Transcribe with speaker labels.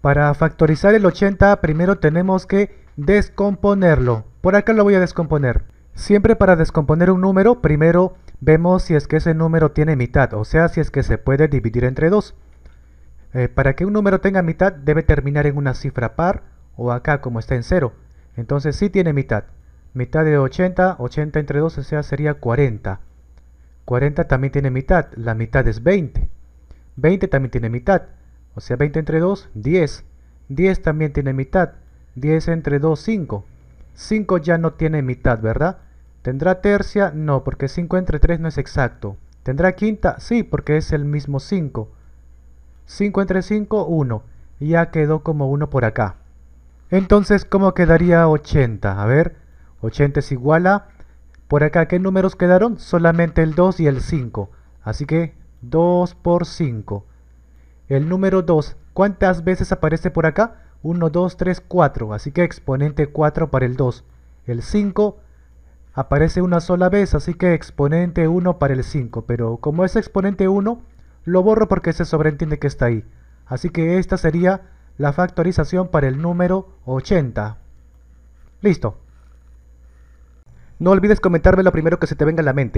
Speaker 1: Para factorizar el 80 primero tenemos que descomponerlo. Por acá lo voy a descomponer. Siempre para descomponer un número primero vemos si es que ese número tiene mitad, o sea si es que se puede dividir entre 2. Eh, para que un número tenga mitad debe terminar en una cifra par o acá como está en 0. Entonces sí tiene mitad. Mitad de 80, 80 entre 2, o sea sería 40. 40 también tiene mitad, la mitad es 20. 20 también tiene mitad, o sea, 20 entre 2, 10. 10 también tiene mitad. 10 entre 2, 5. 5 ya no tiene mitad, ¿verdad? ¿Tendrá tercia? No, porque 5 entre 3 no es exacto. ¿Tendrá quinta? Sí, porque es el mismo 5. 5 entre 5, 1. Ya quedó como 1 por acá. Entonces, ¿cómo quedaría 80? A ver, 80 es igual a... Por acá, ¿qué números quedaron? Solamente el 2 y el 5. Así que 2 por 5. El número 2, ¿cuántas veces aparece por acá? 1, 2, 3, 4, así que exponente 4 para el 2. El 5 aparece una sola vez, así que exponente 1 para el 5, pero como es exponente 1, lo borro porque se sobreentiende que está ahí. Así que esta sería la factorización para el número 80. Listo. No olvides comentarme lo primero que se te venga a la mente.